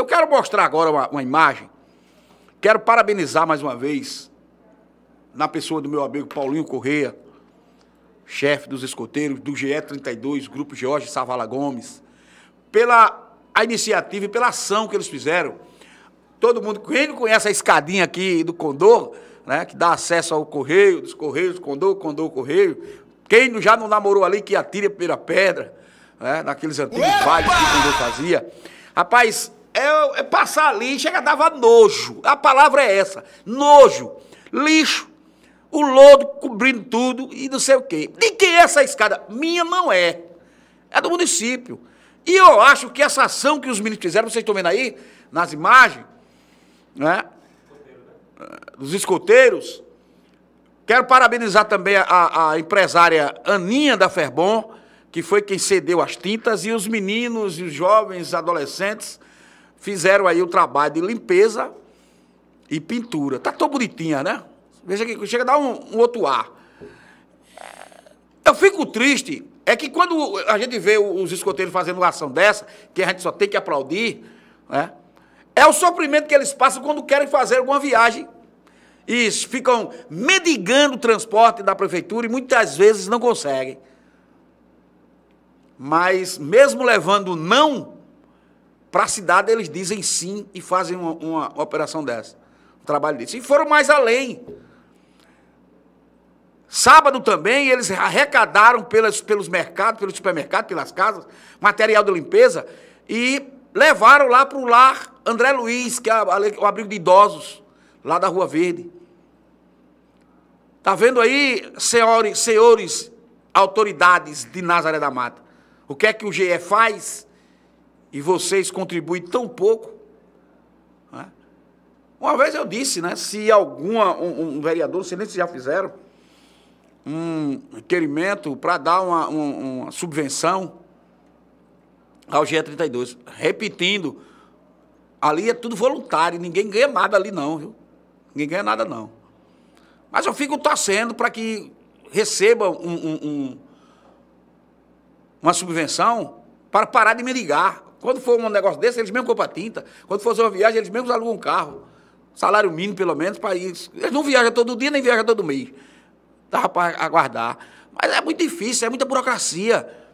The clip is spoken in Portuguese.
Eu quero mostrar agora uma, uma imagem. Quero parabenizar mais uma vez na pessoa do meu amigo Paulinho Correia, chefe dos escoteiros do GE32, Grupo Jorge Savala Gomes, pela a iniciativa e pela ação que eles fizeram. Todo mundo, quem não conhece a escadinha aqui do Condor, né, que dá acesso ao Correio, dos Correios, Condor, Condor, Correio. Quem já não namorou ali, que atire a primeira pedra, né, naqueles antigos Epa! bailes que o Condor fazia. Rapaz, é, é passar ali, chega é dava nojo. A palavra é essa, nojo, lixo, o lodo cobrindo tudo e não sei o quê. De quem é essa escada? Minha não é. É do município. E eu acho que essa ação que os meninos fizeram, vocês estão vendo aí, nas imagens, né? Dos escoteiros. Quero parabenizar também a, a empresária Aninha da Ferbon, que foi quem cedeu as tintas, e os meninos e os jovens adolescentes Fizeram aí o trabalho de limpeza e pintura. Tá tão bonitinha, né? Veja que chega a dar um, um outro ar. Eu fico triste é que quando a gente vê os escoteiros fazendo uma ação dessa, que a gente só tem que aplaudir, né? é o sofrimento que eles passam quando querem fazer alguma viagem. E ficam medigando o transporte da prefeitura e muitas vezes não conseguem. Mas mesmo levando não, para a cidade, eles dizem sim e fazem uma, uma, uma operação dessa, um trabalho desse. E foram mais além. Sábado também eles arrecadaram pelos, pelos mercados, pelos supermercados, pelas casas, material de limpeza e levaram lá para o lar André Luiz, que é o abrigo de idosos, lá da Rua Verde. Tá vendo aí, senhores, senhores autoridades de Nazaré da Mata? O que é que o GE faz? e vocês contribuem tão pouco. Né? Uma vez eu disse, né, se alguma, um, um vereador, se nem se já fizeram, um requerimento para dar uma, uma subvenção ao GE32. Repetindo, ali é tudo voluntário, ninguém ganha nada ali não, viu? Ninguém ganha nada não. Mas eu fico torcendo para que receba um, um, um, uma subvenção para parar de me ligar. Quando for um negócio desse, eles mesmo compram tinta. Quando for uma viagem, eles mesmos alugam um carro. Salário mínimo, pelo menos, para isso. Eles não viajam todo dia, nem viajam todo mês. Dá para aguardar. Mas é muito difícil, é muita burocracia.